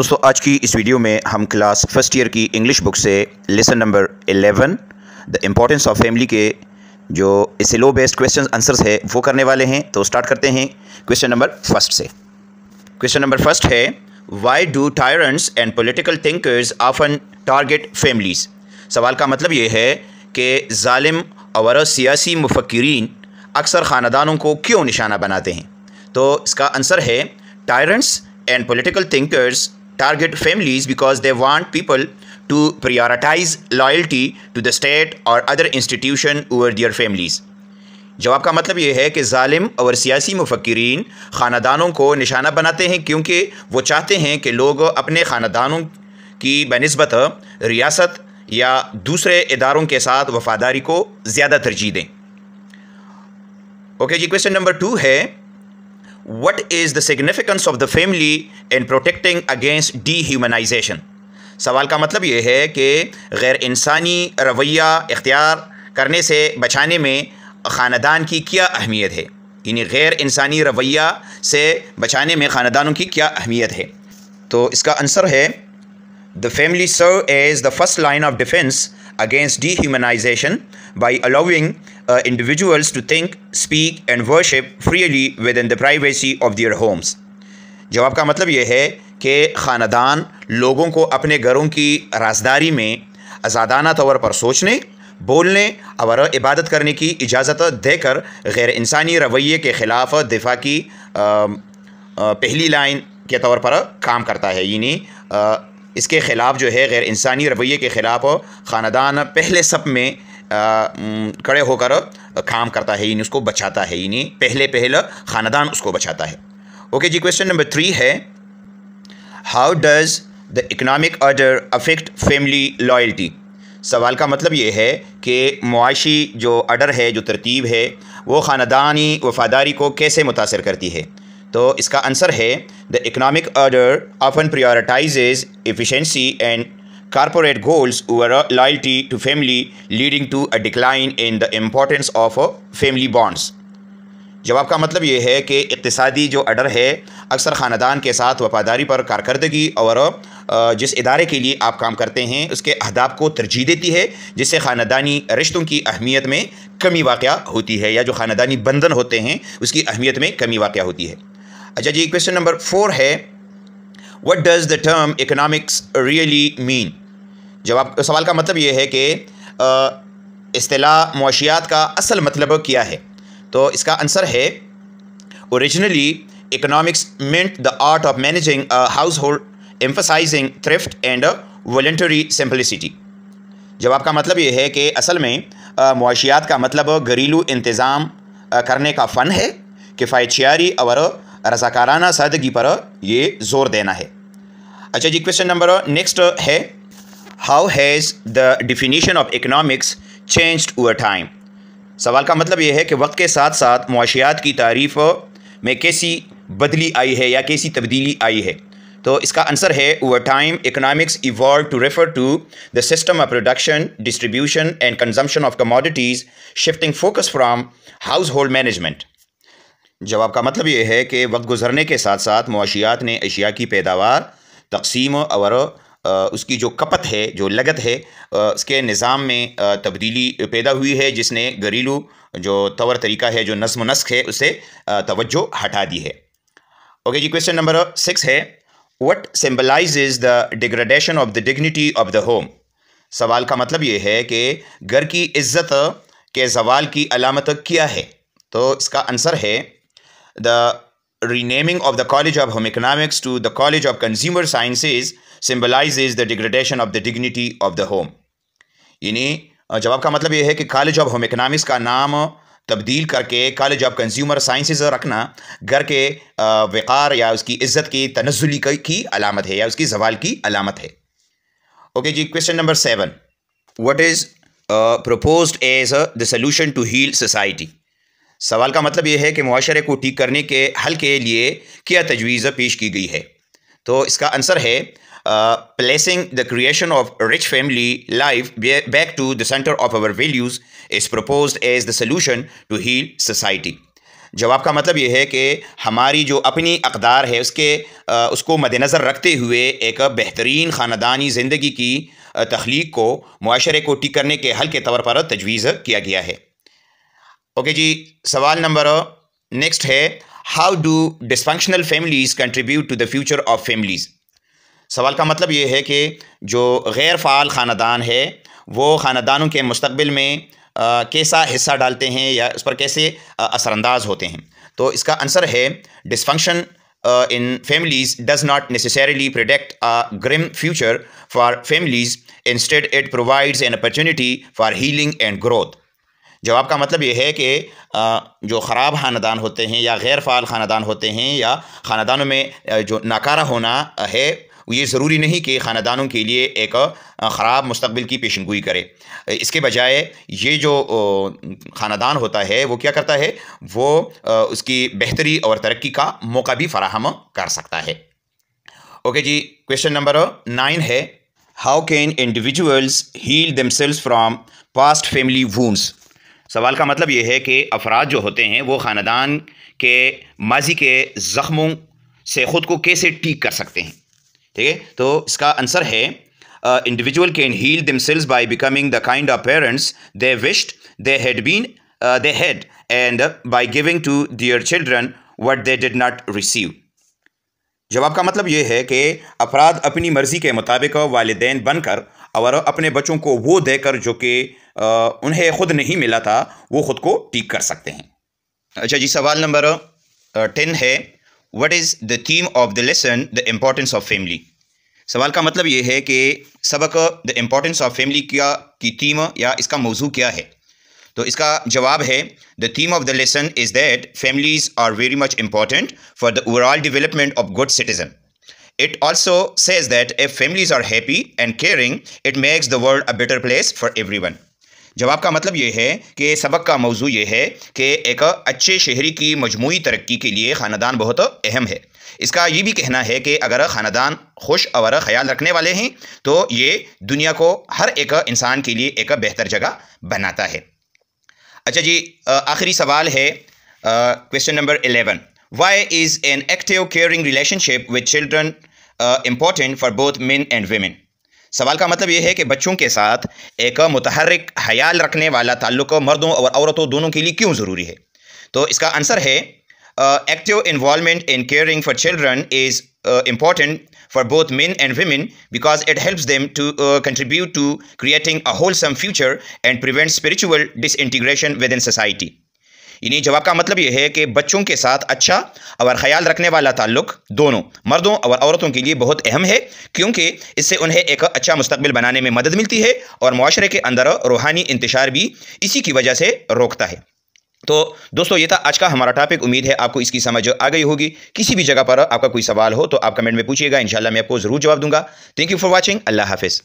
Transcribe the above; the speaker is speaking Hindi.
दोस्तों आज की इस वीडियो में हम क्लास फर्स्ट ईयर की इंग्लिश बुक से lesson number 11 the importance of family के जो लो बेस्ड क्वेश्चन आंसर्स है वो करने वाले हैं तो स्टार्ट करते हैं क्वेश्चन नंबर फर्स्ट से क्वेश्चन नंबर फर्स्ट है why do tyrants and political thinkers often target families सवाल का मतलब ये है कि ालिम और सियासी मुफक्रीन अक्सर ख़ानदानों को क्यों निशाना बनाते हैं तो इसका आंसर है tyrants and political thinkers target families because they want people to prioritize loyalty to the state or other institution over their families. जवाब का मतलब ये है कि ालिम और सियासी मफक्रीन ख़ानदानों को निशाना बनाते हैं क्योंकि वो चाहते हैं कि लोग अपने ख़ानदानों की बनस्बत रियासत या दूसरे इदारों के साथ वफादारी को ज़्यादा तरजीह दें ओके जी क्वेश्चन नंबर टू है What is the significance of the family in protecting against dehumanization? सवाल का मतलब ये है कि गैर इंसानी रवैया इख्तियार करने से बचाने में ख़ानदान की क्या अहमियत है यानी गैर इंसानी रवैया से बचाने में ख़ानदानों की क्या अहमियत है तो इसका आंसर है the family serve as the first line of defence against dehumanization by allowing uh, individuals to think, speak, and worship freely within the privacy of their homes. jawab ka matlab ye hai ke khanadan logon ko apne gharon ki razdari mein azadana taur par sochne बोलने और इबादत करने की इजाज़त देकर गैर इंसानी रवैये के ख़िलाफ़ दिफा की आ, आ, पहली लाइन के तौर पर काम करता है यानी इसके ख़िलाफ़ जो है गैर इंसानी रवैये के ख़िलाफ़ ख़ानदान पहले सब में खड़े होकर काम करता है यानी उसको बचाता है यानी पहले पहले ख़ानदान उसको बचाता है ओके जी क्वेश्चन नंबर थ्री है how does the economic order affect family loyalty सवाल का मतलब ये है कि मुआशी जो अडर है जो तरतीब है वो ख़ानदानी वफ़ादारी को कैसे मुतासर करती है तो इसका आंसर है the economic order often prioritises efficiency and corporate goals over loyalty to family leading to a decline in the importance of family bonds जवाब का मतलब ये है कि इकतदी जो अडर है अक्सर ख़ानदान के साथ वफादारी पर कारकर्दगी और जिस इदारे के लिए आप काम करते हैं उसके अहदाब को तरजीह देती है जिससे ख़ानदानी रिश्तों की अहमियत में कमी वाक़ होती है या जो ख़ानदानी बंधन होते हैं उसकी अहमियत में कमी वाक़ होती है अच्छा जी क्वेश्चन नंबर फोर है what does the term economics really mean जवाब सवाल का मतलब ये है कि असलाह का असल मतलब क्या है तो इसका आंसर है originally economics meant the art of managing household emphasising thrift and voluntary simplicity जवाब का मतलब यह है कि असल में मुआशियात का मतलब घरेलू इंतज़ाम करने का फ़न है किफ़ायतियारी और रसाकाराना सादगी पर ये जोर देना है अच्छा जी क्वेश्चन नंबर नेक्स्ट है how has the definition of economics changed over time सवाल का मतलब यह है कि वक्त के साथ साथ मुआशियात की तारीफ में कैसी बदली आई है या कैसी तब्दीली आई है तो इसका आंसर है over time economics evolve to refer to the system of production distribution and consumption of commodities shifting focus from household management जवाब का मतलब यह है कि वक्त गुजरने के साथ साथ मुआशियात ने अशिया की पैदावार तकसीम और उसकी जो कपत है जो लगत है उसके निज़ाम में तब्दीली पैदा हुई है जिसने घरेलू जो तवर तरीका है जो नस्म नस्क है उसे तवज्जो हटा दी है ओके जी क्वेश्चन नंबर सिक्स है what symbolise the degradation of the dignity of the home सवाल का मतलब ये है कि घर की इज्जत के जवाल की अलामत क्या है तो इसका आंसर है the renaming of the College of Home Economics to the College of Consumer Sciences symbolizes the degradation of the dignity of the home. यानी जवाब का मतलब यह है कि कॉलेज ऑफ होम इकोनॉमिक्स का नाम तब्दील करके कॉलेज ऑफ कंज्यूमर साइंसेज रखना घर के वक़ार या उसकी इज्जत की तनजुली की अलामत है या उसकी जवाल की अलामत है ओके जी question number seven what is propose as the solution to heal society सवाल का मतलब यह है कि मुआरे को ठीक करने के हल के लिए क्या तजवीज़ पेश की गई है तो इसका आंसर है placing the creation of rich family life back to the centre of our values is propose as the solution to heal society जवाब का मतलब यह है कि हमारी जो अपनी अकदार है उसके आ, उसको मद्नज़र रखते हुए एक बेहतरीन ख़ानदानी ज़िंदगी की तख्लीक को माशरे को ठीक करने के हल के तौर पर तजवीज़ किया गया है ओके जी सवाल नंबर नेक्स्ट uh, है how do dysfunctional families contribute to the future of families सवाल का मतलब ये है कि जो गैर फ़ाल ख़ानदान है वो ख़ानदानों के मुस्तबिल में आ, कैसा हिस्सा डालते हैं या उस पर कैसे असरानंदाज होते हैं तो इसका आंसर है dysfunction in families does not necessarily product a grim future for families instead it provides an opportunity for healing and growth जवाब का मतलब यह है कि जो ख़राब ख़ानदान होते हैं या गैर फ़ाल ख़ानदान होते हैं या ख़ानदानों में जो नाकारा होना है ये ज़रूरी नहीं कि ख़ानदानों के लिए एक ख़राब मुस्तबिल की पेशन गोई करे इसके बजाय ये जो ख़ानदान होता है वो क्या करता है वो उसकी बेहतरी और तरक्की का मौका भी फराहम कर सकता है ओके जी क्वेश्चन नंबर नाइन है how can individuals heal themselves from past family wounds सवाल का मतलब ये है कि अफराद जो होते हैं वो ख़ानदान के माजी के ज़ख्मों से ख़ुद को कैसे ठीक कर सकते हैं ठीक है तो इसका आंसर है individual can heal selves by becoming the kind of parents they wished they had been they had and by giving to their children what they did not receive जवाब का मतलब ये है कि अफराद अपनी मर्ज़ी के मुताबिक वालदेन बनकर और अपने बच्चों को वो देकर जो कि उन्हें खुद नहीं मिला था वो खुद को ठीक कर सकते हैं अच्छा जी सवाल नंबर टेन है what is the theme of the lesson the importance of family सवाल का मतलब ये है कि सबक द इम्पोर्टेंस ऑफ फैमिली क्या की थीम या इसका मौजू क्या है तो इसका जवाब है the theme of the lesson is that families are very much important for the overall development of good citizen it also says that if families are happy and caring it makes the world a better place for everyone जवाब का मतलब ये है कि सबक का मौजू यह है कि एक अच्छे शहरी की मजमू तरक्की के लिए ख़ानदान बहुत अहम है इसका ये भी कहना है कि अगर ख़ानदान खुश और ख्याल रखने वाले हैं तो ये दुनिया को हर एक इंसान के लिए एक बेहतर जगह बनाता है अच्छा जी आखिरी सवाल है question number eleven why is an active caring relationship with children important for both men and women सवाल का मतलब यह है कि बच्चों के साथ एक मतहरक हयाल रखने वाला ताल्लुक मर्दों और औरतों दोनों के लिए क्यों ज़रूरी है तो इसका आंसर है active involvement in caring for children is important for both men and women because it helps them to contribute to creating a wholesome future and prevent spiritual disintegration within society इन्हीं जवाब का मतलब यह है कि बच्चों के साथ अच्छा और ख्याल रखने वाला ताल्लुक दोनों मर्दों और औरतों के लिए बहुत अहम है क्योंकि इससे उन्हें एक अच्छा मुस्तबिल बनाने में मदद मिलती है और माशरे के अंदर रूहानी इंतशार भी इसी की वजह से रोकता है तो दोस्तों ये था आज का हमारा टॉपिक उम्मीद है आपको इसकी समझ आ गई होगी किसी भी जगह पर आपका कोई सवाल हो तो आप कमेंट में पूछिएगा इंशाल्लाह मैं आपको ज़रूर जवाब दूंगा थैंक यू फॉर वाचिंग अल्लाह हाफिज़